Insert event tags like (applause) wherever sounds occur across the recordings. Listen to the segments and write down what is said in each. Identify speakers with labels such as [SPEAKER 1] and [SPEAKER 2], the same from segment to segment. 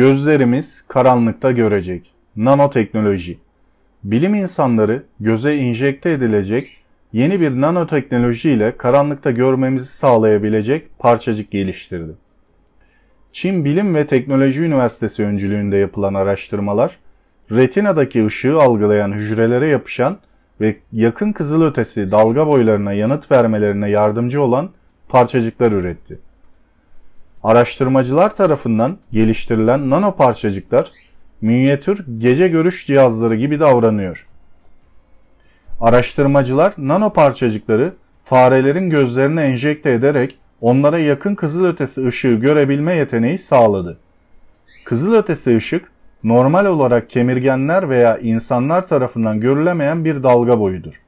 [SPEAKER 1] Gözlerimiz karanlıkta görecek. Nanoteknoloji. Bilim insanları göze enjekte edilecek yeni bir nanoteknoloji ile karanlıkta görmemizi sağlayabilecek parçacık geliştirdi. Çin Bilim ve Teknoloji Üniversitesi öncülüğünde yapılan araştırmalar, retinadaki ışığı algılayan hücrelere yapışan ve yakın kızılötesi dalga boylarına yanıt vermelerine yardımcı olan parçacıklar üretti. Araştırmacılar tarafından geliştirilen nano parçacıklar minyatür gece görüş cihazları gibi davranıyor. Araştırmacılar nano parçacıkları farelerin gözlerine enjekte ederek onlara yakın kızılötesi ışığı görebilme yeteneği sağladı. Kızılötesi ışık normal olarak kemirgenler veya insanlar tarafından görülemeyen bir dalga boyudur.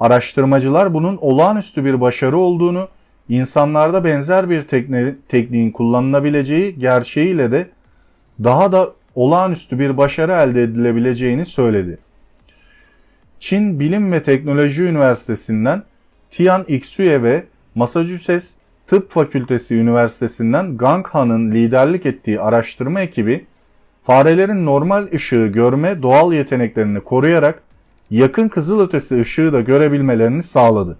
[SPEAKER 1] Araştırmacılar bunun olağanüstü bir başarı olduğunu insanlarda benzer bir tekne, tekniğin kullanılabileceği gerçeğiyle de daha da olağanüstü bir başarı elde edilebileceğini söyledi. Çin Bilim ve Teknoloji Üniversitesi'nden Tian Xue ve Massachusetts Tıp Fakültesi Üniversitesi'nden Gang Han'ın liderlik ettiği araştırma ekibi, farelerin normal ışığı görme doğal yeteneklerini koruyarak yakın kızılötesi ışığı da görebilmelerini sağladı.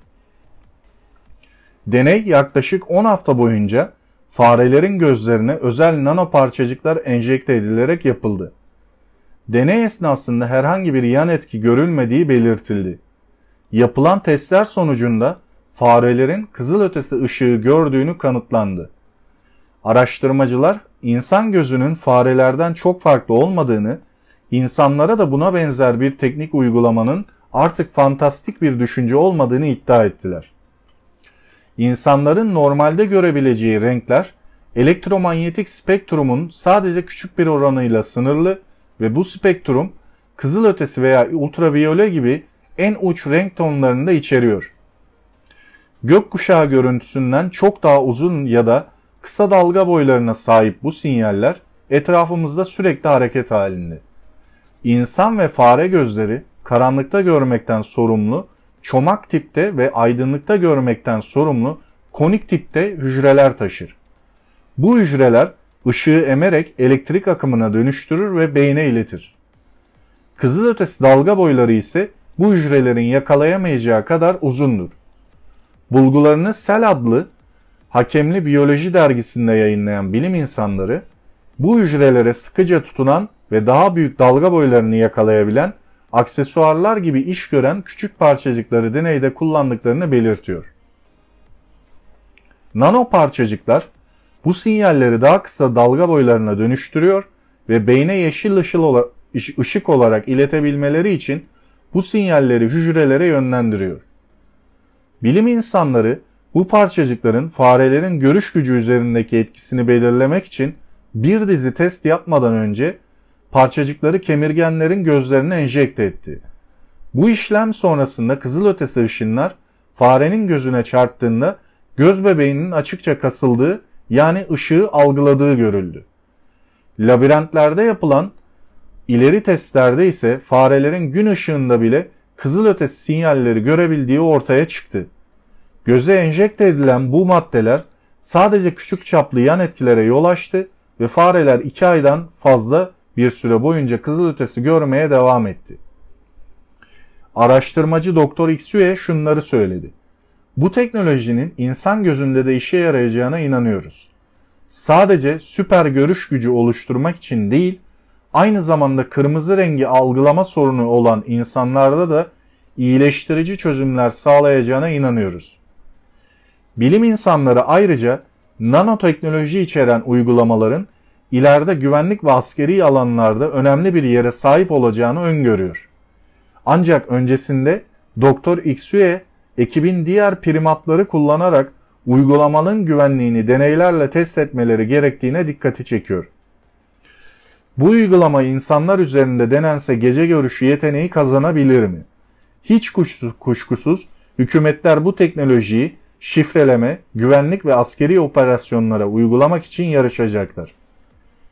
[SPEAKER 1] Deney yaklaşık 10 hafta boyunca farelerin gözlerine özel nano parçacıklar enjekte edilerek yapıldı. Deney esnasında herhangi bir yan etki görülmediği belirtildi. Yapılan testler sonucunda farelerin kızılötesi ışığı gördüğünü kanıtlandı. Araştırmacılar insan gözünün farelerden çok farklı olmadığını, insanlara da buna benzer bir teknik uygulamanın artık fantastik bir düşünce olmadığını iddia ettiler insanların normalde görebileceği renkler elektromanyetik spektrumun sadece küçük bir oranıyla sınırlı ve bu spektrum kızılötesi veya ultraviyole gibi en uç renk tonlarını da içeriyor. Gökkuşağı görüntüsünden çok daha uzun ya da kısa dalga boylarına sahip bu sinyaller etrafımızda sürekli hareket halinde. İnsan ve fare gözleri karanlıkta görmekten sorumlu çomak tipte ve aydınlıkta görmekten sorumlu konik tipte hücreler taşır. Bu hücreler ışığı emerek elektrik akımına dönüştürür ve beyne iletir. Kızılötesi dalga boyları ise bu hücrelerin yakalayamayacağı kadar uzundur. Bulgularını Sel adlı hakemli biyoloji dergisinde yayınlayan bilim insanları bu hücrelere sıkıca tutunan ve daha büyük dalga boylarını yakalayabilen aksesuarlar gibi iş gören küçük parçacıkları deneyde kullandıklarını belirtiyor. Nano parçacıklar bu sinyalleri daha kısa dalga boylarına dönüştürüyor ve beyne yeşil ışık olarak iletebilmeleri için bu sinyalleri hücrelere yönlendiriyor. Bilim insanları bu parçacıkların farelerin görüş gücü üzerindeki etkisini belirlemek için bir dizi test yapmadan önce parçacıkları kemirgenlerin gözlerine enjekte etti. Bu işlem sonrasında kızılötesi ışınlar farenin gözüne çarptığında göz bebeğinin açıkça kasıldığı yani ışığı algıladığı görüldü. Labirentlerde yapılan ileri testlerde ise farelerin gün ışığında bile kızılötesi sinyalleri görebildiği ortaya çıktı. Göze enjekte edilen bu maddeler sadece küçük çaplı yan etkilere yol açtı ve fareler 2 aydan fazla bir süre boyunca kızılötesi görmeye devam etti. Araştırmacı Doktor Xue şunları söyledi. Bu teknolojinin insan gözünde de işe yarayacağına inanıyoruz. Sadece süper görüş gücü oluşturmak için değil, aynı zamanda kırmızı rengi algılama sorunu olan insanlarda da iyileştirici çözümler sağlayacağına inanıyoruz. Bilim insanları ayrıca nanoteknoloji içeren uygulamaların ileride güvenlik ve askeri alanlarda önemli bir yere sahip olacağını öngörüyor. Ancak öncesinde Doktor Xue ekibin diğer primatları kullanarak uygulamanın güvenliğini deneylerle test etmeleri gerektiğine dikkati çekiyor. Bu uygulama insanlar üzerinde denense gece görüşü yeteneği kazanabilir mi? Hiç kuşkusuz hükümetler bu teknolojiyi şifreleme, güvenlik ve askeri operasyonlara uygulamak için yarışacaklar.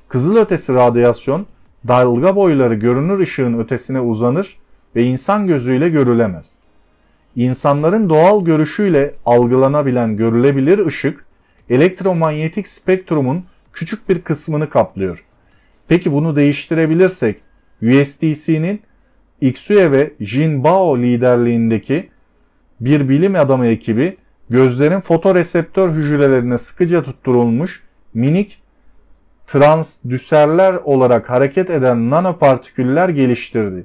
[SPEAKER 1] Kızılötesi radyasyon dalga boyları görünür ışığın ötesine uzanır ve insan gözüyle görülemez. İnsanların doğal görüşüyle algılanabilen görülebilir ışık elektromanyetik spektrumun küçük bir kısmını kaplıyor. Peki bunu değiştirebilirsek USDC'nin Xue ve Jinbao liderliğindeki bir bilim adamı ekibi gözlerin fotoreseptör hücrelerine sıkıca tutturulmuş minik transdüserler olarak hareket eden nanopartiküller geliştirdi.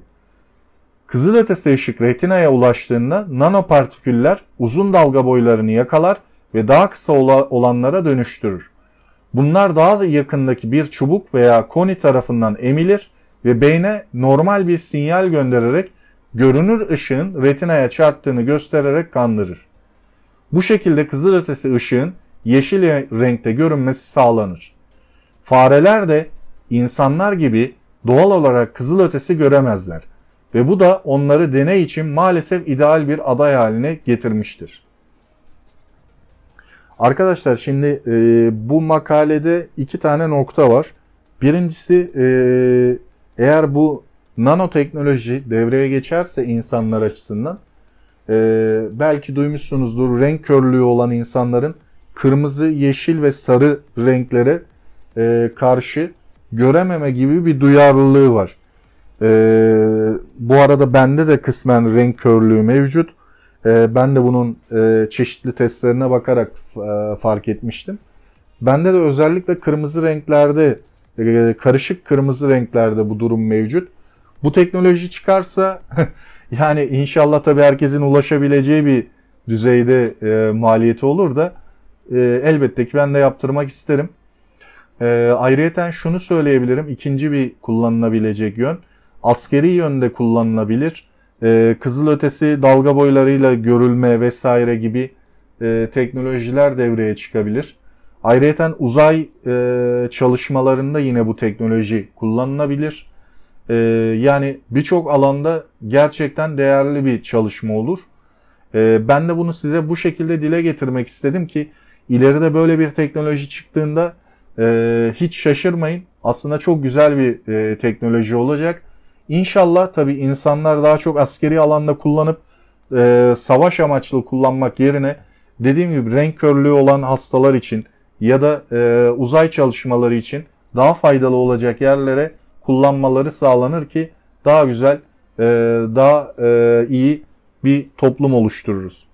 [SPEAKER 1] Kızılötesi ışık retinaya ulaştığında nanopartiküller uzun dalga boylarını yakalar ve daha kısa olanlara dönüştürür. Bunlar daha da yakındaki bir çubuk veya koni tarafından emilir ve beyne normal bir sinyal göndererek görünür ışığın retinaya çarptığını göstererek kandırır. Bu şekilde kızılötesi ışığın yeşil renkte görünmesi sağlanır. Fareler de insanlar gibi doğal olarak kızılötesi göremezler ve bu da onları deney için maalesef ideal bir aday haline getirmiştir. Arkadaşlar şimdi e, bu makalede iki tane nokta var. Birincisi e, eğer bu nanoteknoloji devreye geçerse insanlar açısından e, belki duymuşsunuzdur renk körlüğü olan insanların kırmızı, yeşil ve sarı renklere e, karşı görememe gibi bir duyarlılığı var. E, bu arada bende de kısmen renk körlüğü mevcut. E, ben de bunun e, çeşitli testlerine bakarak e, fark etmiştim. Bende de özellikle kırmızı renklerde, e, karışık kırmızı renklerde bu durum mevcut. Bu teknoloji çıkarsa (laughs) yani inşallah tabii herkesin ulaşabileceği bir düzeyde e, maliyeti olur da e, elbette ki ben de yaptırmak isterim. E, ayrıyeten şunu söyleyebilirim. ikinci bir kullanılabilecek yön. Askeri yönde kullanılabilir. E, kızıl ötesi dalga boylarıyla görülme vesaire gibi e, teknolojiler devreye çıkabilir. Ayrıyeten uzay e, çalışmalarında yine bu teknoloji kullanılabilir. E, yani birçok alanda gerçekten değerli bir çalışma olur. E, ben de bunu size bu şekilde dile getirmek istedim ki ileride böyle bir teknoloji çıktığında ee, hiç şaşırmayın. Aslında çok güzel bir e, teknoloji olacak. İnşallah tabii insanlar daha çok askeri alanda kullanıp e, savaş amaçlı kullanmak yerine dediğim gibi renk körlüğü olan hastalar için ya da e, uzay çalışmaları için daha faydalı olacak yerlere kullanmaları sağlanır ki daha güzel, e, daha e, iyi bir toplum oluştururuz.